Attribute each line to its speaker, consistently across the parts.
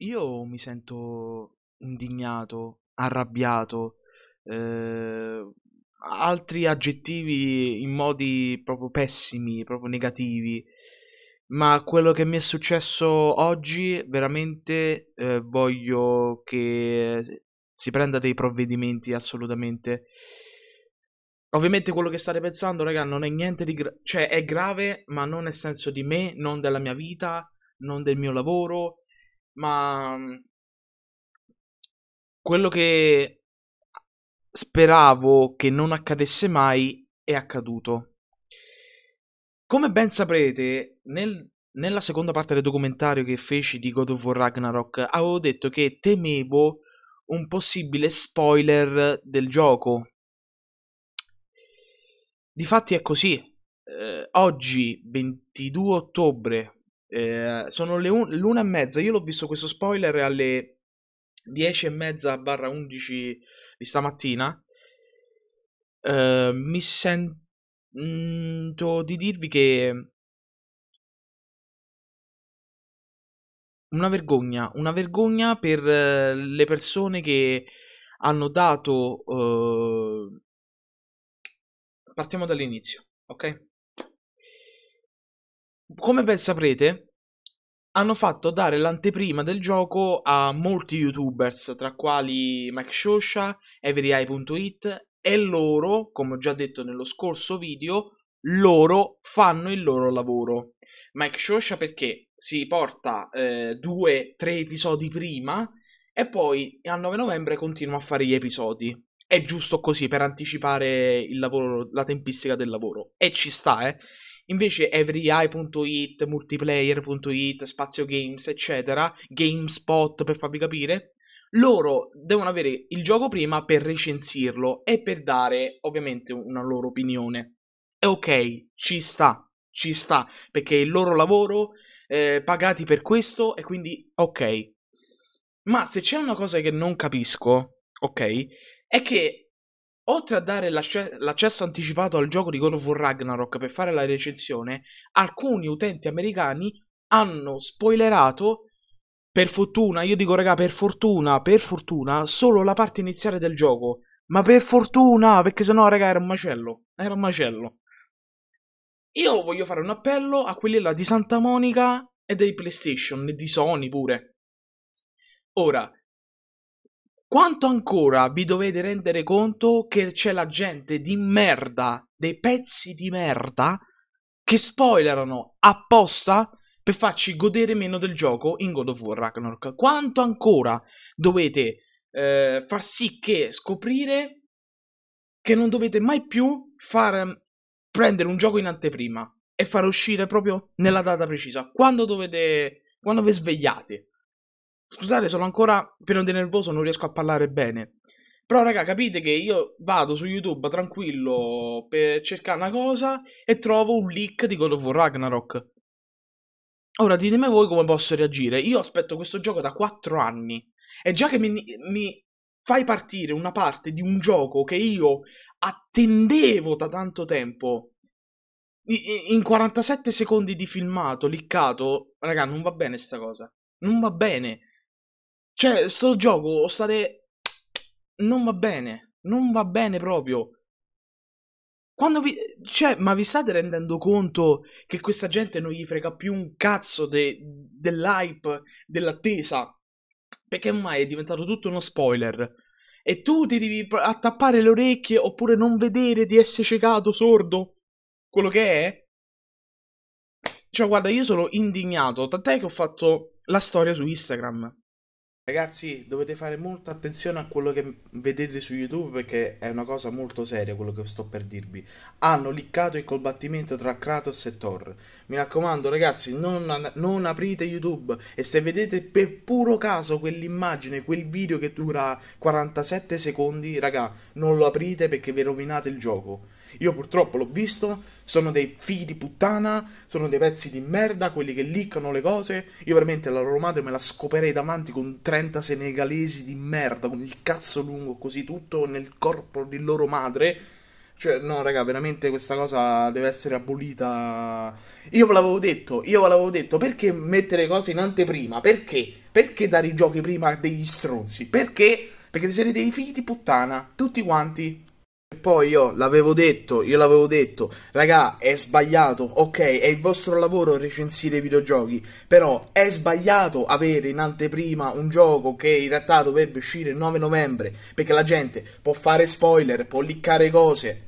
Speaker 1: Io mi sento indignato, arrabbiato, eh, altri aggettivi in modi proprio pessimi, proprio negativi. Ma quello che mi è successo oggi, veramente eh, voglio che si prenda dei provvedimenti assolutamente. Ovviamente quello che state pensando, raga, non è niente di grave, cioè è grave, ma non nel senso di me, non della mia vita, non del mio lavoro, ma mhmm, quello che speravo che non accadesse mai è accaduto. Come ben saprete, nel, nella seconda parte del documentario che feci di God of War Ragnarok, avevo detto che temevo un possibile spoiler del gioco. Difatti è così. Eh, oggi, 22 ottobre eh, sono le un- l'una e mezza. Io l'ho visto questo spoiler alle dieci e mezza barra undici di stamattina. Eh, mi sento di dirvi che una vergogna, una vergogna per eh, le persone che hanno dato. Eh... Partiamo dall'inizio, ok? come ben saprete, hanno fatto dare l'anteprima del gioco a molti youtubers, tra quali Mike Shosha, EveryEye.it e loro, come ho già detto nello scorso video, loro fanno il loro lavoro. Mike Shosha perché si porta eh, due, tre episodi prima e poi a 9 novembre continua a fare gli episodi. È giusto così per anticipare lavoro, la tempistica del lavoro. E ci sta, eh. Invece everyeye.it, multiplayer.it, spazio games, eccetera, GameSpot per farvi capire, loro devono avere il gioco prima per recensirlo e per dare ovviamente una loro opinione. E ok, ci sta, ci sta, perché il loro lavoro eh, pagati per questo e quindi ok. Ma se c'è una cosa che non capisco, ok, è che Oltre a dare l'accesso anticipato al gioco di God of War Ragnarok per fare la recensione, alcuni utenti americani hanno spoilerato, per fortuna, io dico raga, per fortuna, per fortuna, solo la parte iniziale del gioco. Ma per fortuna, perché sennò raga era un macello, era un macello. Io voglio fare un appello a quelli là di Santa Monica e dei PlayStation e di Sony pure. Ora, quanto ancora vi dovete rendere conto che c'è la gente di merda, dei pezzi di merda, che spoilerano apposta per farci godere meno del gioco in God of War Ragnarok? Quanto ancora dovete eh, far sì che scoprire che non dovete mai più far ehm, prendere un gioco in anteprima e far uscire proprio nella data precisa, quando dovete, quando vi svegliate. Scusate, sono ancora pieno di nervoso, non riesco a parlare bene. Però, raga, capite che io vado su YouTube tranquillo per cercare una cosa e trovo un leak di God of War Ragnarok. Ora, ditemi voi come posso reagire. Io aspetto questo gioco da 4 anni. E già che mi, mi fai partire una parte di un gioco che io attendevo da tanto tempo, in 47 secondi di filmato, liccato, raga, non va bene sta cosa. Non va bene. Cioè, sto gioco, state... Non va bene. Non va bene proprio. Quando vi... Cioè, ma vi state rendendo conto che questa gente non gli frega più un cazzo de... dell'hype, dell'attesa? Perché ormai è diventato tutto uno spoiler. E tu ti devi attappare le orecchie oppure non vedere di essere ciecato, sordo? Quello che è? Cioè, guarda, io sono indignato. Tant'è che ho fatto la storia su Instagram Ragazzi, dovete fare molta attenzione a quello che vedete su YouTube perché è una cosa molto seria quello che sto per dirvi. Hanno liccato il combattimento tra Kratos e Thor. Mi raccomando, ragazzi, non, non aprite YouTube e se vedete per puro caso quell'immagine, quel video che dura 47 secondi, raga, non lo aprite perché vi rovinate il gioco. Io purtroppo l'ho visto, sono dei figli di puttana, sono dei pezzi di merda, quelli che liccano le cose. Io veramente la loro madre me la scoperei davanti con 30 senegalesi di merda, con il cazzo lungo così tutto nel corpo di loro madre. Cioè, no, raga, veramente questa cosa deve essere abolita. Io ve l'avevo detto, io ve l'avevo detto, perché mettere cose in anteprima? Perché? Perché dare i giochi prima a degli stronzi? Perché? Perché siete dei figli di puttana, tutti quanti poi io l'avevo detto, io l'avevo detto, raga, è sbagliato, ok, è il vostro lavoro recensire i videogiochi, però è sbagliato avere in anteprima un gioco che in realtà dovrebbe uscire il 9 novembre, perché la gente può fare spoiler, può liccare cose.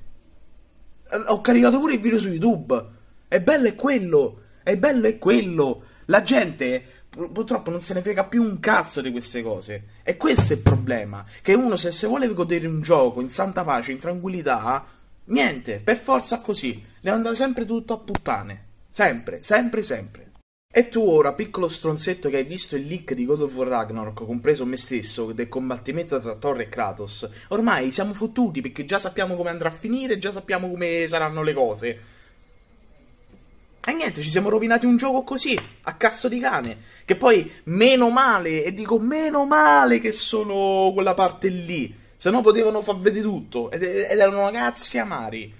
Speaker 1: Ho caricato pure il video su YouTube. È bello è quello, è bello è quello. La gente purtroppo non se ne frega più un cazzo di queste cose. E questo è il problema. Che uno se si vuole godere un gioco in santa pace, in tranquillità, niente, per forza così. Deve andare sempre tutto a puttane. Sempre, sempre, sempre. E tu ora, piccolo stronzetto che hai visto il leak di God of War Ragnarok, compreso me stesso, del combattimento tra Thor e Kratos, ormai siamo fottuti perché già sappiamo come andrà a finire, già sappiamo come saranno le cose. E niente, ci siamo rovinati un gioco così, a cazzo di cane. Che poi, meno male, e dico meno male che sono quella parte lì. Se no potevano far vedere tutto. Ed, ed erano cazzi amari.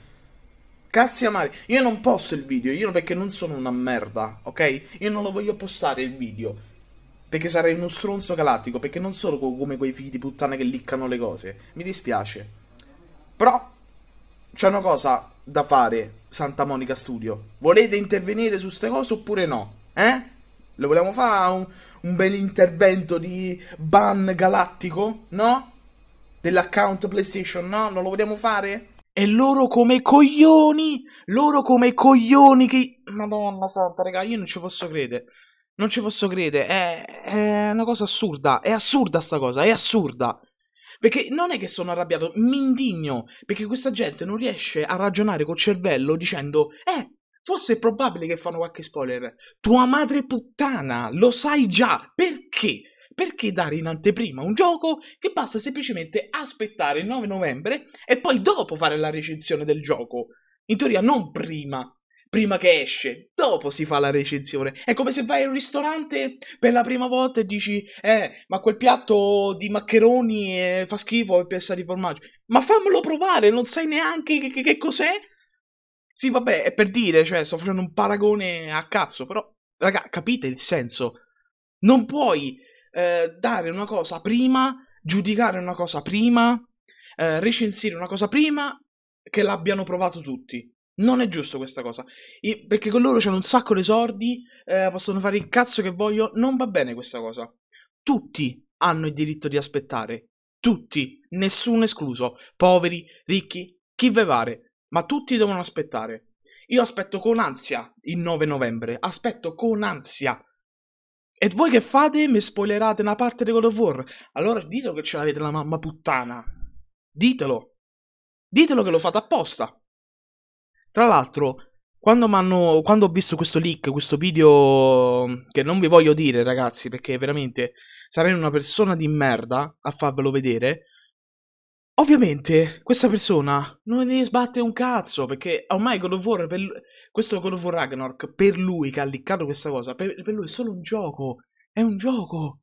Speaker 1: Cazzi amari. Io non posto il video, io perché non sono una merda, ok? Io non lo voglio postare il video. Perché sarei uno stronzo galattico, perché non sono come quei figli di puttana che liccano le cose. Mi dispiace. Però c'è una cosa da fare, Santa Monica Studio. Volete intervenire su queste cose oppure no? Eh? Lo vogliamo fare un, un bel intervento di ban galattico? No? Dell'account PlayStation, no? Non lo vogliamo fare? E loro come coglioni! Loro come coglioni che... Madonna santa, raga, io non ci posso credere. Non ci posso credere, è, è una cosa assurda, è assurda sta cosa, è assurda. Perché non è che sono arrabbiato, mi indigno, perché questa gente non riesce a ragionare col cervello dicendo, eh, forse è probabile che fanno qualche spoiler. Tua madre puttana, lo sai già, perché? Perché dare in anteprima un gioco che basta semplicemente aspettare il 9 novembre e poi dopo fare la recensione del gioco? In teoria non prima, prima che esce, dopo si fa la recensione. È come se vai in un ristorante per la prima volta e dici, eh, ma quel piatto di maccheroni eh, fa schifo e piazza di formaggio. Ma fammelo provare, non sai neanche che, che, che cos'è. Sì, vabbè, è per dire, cioè, sto facendo un paragone a cazzo, però, raga, capite il senso? Non puoi eh, dare una cosa prima, giudicare una cosa prima, eh, recensire una cosa prima che l'abbiano provato tutti. Non è giusto questa cosa. E perché con loro c'hanno un sacco di soldi, eh, possono fare il cazzo che vogliono. Non va bene questa cosa. Tutti hanno il diritto di aspettare. Tutti, nessuno escluso. Poveri, ricchi, chi ve pare. Ma tutti devono aspettare. Io aspetto con ansia il 9 novembre. Aspetto con ansia. E voi che fate? Mi spoilerate una parte di God of War. Allora ditelo che ce l'avete la mamma puttana. Ditelo. Ditelo che lo fate apposta. Tra l'altro, quando, quando ho visto questo leak, questo video mm, che non vi voglio dire, ragazzi, perché veramente sarei una persona di merda a farvelo vedere. Ovviamente questa persona non ne sbatte un cazzo perché ormai God of War per questo God of War Ragnarok per lui che ha leakato questa cosa, per, per lui è solo un gioco, è un gioco.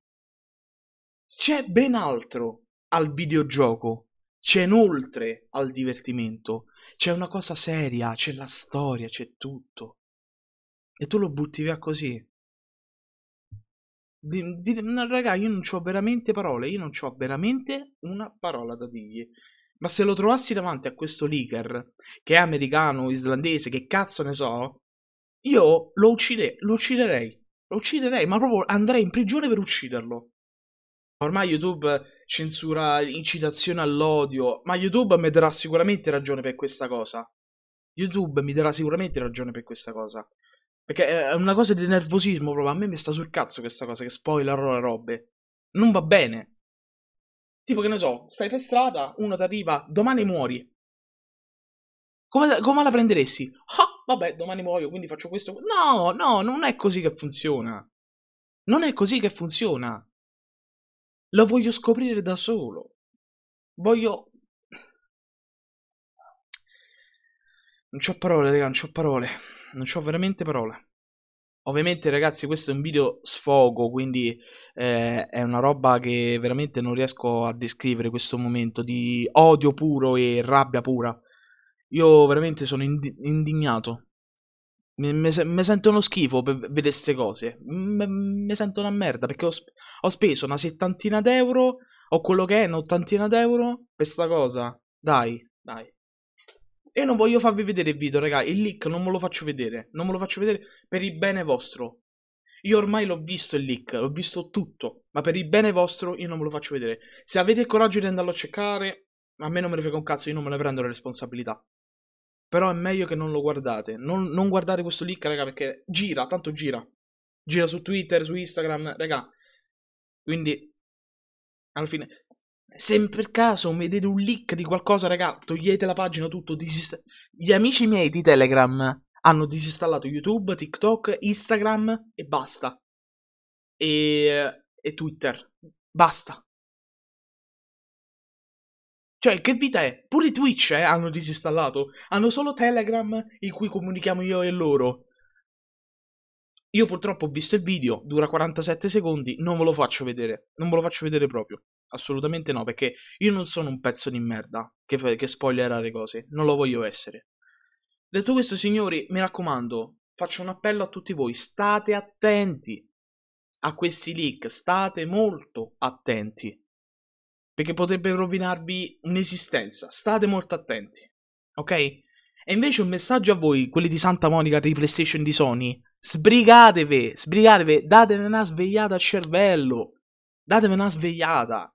Speaker 1: C'è ben altro al videogioco, c'è inoltre al divertimento. C'è una cosa seria, c'è la storia, c'è tutto. E tu lo butti via così. Di, di, no, raga, io non ho veramente parole, io non ho veramente una parola da dirgli. Ma se lo trovassi davanti a questo leaker, che è americano, islandese, che cazzo ne so, io lo, uccide, lo ucciderei. Lo ucciderei, ma proprio andrei in prigione per ucciderlo. Ormai YouTube censura incitazione all'odio, ma YouTube mi darà sicuramente ragione per questa cosa. YouTube mi darà sicuramente ragione per questa cosa. Perché è una cosa di nervosismo proprio. A me mi sta sul cazzo questa cosa che spoilerò le robe. Non va bene. Tipo che ne so, stai per strada, uno ti arriva, domani muori. Come, come, la prenderesti? Ah, vabbè, domani muoio, quindi faccio questo. No, no, non è così che funziona. Non è così che funziona. Lo voglio scoprire da solo. Voglio... Non ho parole, raga, non ho parole. Non ho veramente parole. Ovviamente, ragazzi, questo è un video sfogo, quindi eh, è una roba che veramente non riesco a descrivere questo momento di odio puro e rabbia pura. Io veramente sono ind indignato. Mi, sento uno schifo per vedere queste cose. Mi, mi, sento una merda perché ho, ho speso una settantina d'euro, o quello che è, un'ottantina d'euro per sta cosa. Dai, dai. E non voglio farvi vedere il video, raga. Il leak non me lo faccio vedere. Non me lo faccio vedere per il bene vostro. Io ormai l'ho visto il leak, l'ho visto tutto. Ma per il bene vostro io non me lo faccio vedere. Se avete il coraggio di andarlo a cercare, a me non me ne frega un cazzo, io non me ne prendo le responsabilità. Però è meglio che non lo guardate. Non, non guardate questo leak, raga, perché gira, tanto gira. Gira su Twitter, su Instagram, raga. Quindi, alla fine, eh se per caso vedete un leak di qualcosa, raga, togliete la pagina, tutto. Disist- Gli amici miei di Telegram hanno disinstallato YouTube, TikTok, Instagram e basta. E, e Twitter. Basta. Cioè, che vita è? Pure Twitch eh, hanno disinstallato. Hanno solo Telegram in cui comunichiamo io e loro. Io purtroppo ho visto il video, dura 47 secondi, non ve lo faccio vedere, non ve lo faccio vedere proprio, assolutamente no, perché io non sono un pezzo di merda che, che spoilerà le cose, non lo voglio essere. Detto questo, signori, mi raccomando, faccio un appello a tutti voi, state attenti a questi leak, state molto attenti, perché potrebbe rovinarvi un'esistenza, state molto attenti, ok? E invece un messaggio a voi, quelli di Santa Monica, di PlayStation di Sony, Sbrigatevi, sbrigatevi, datevi una svegliata al cervello. Datevi una svegliata.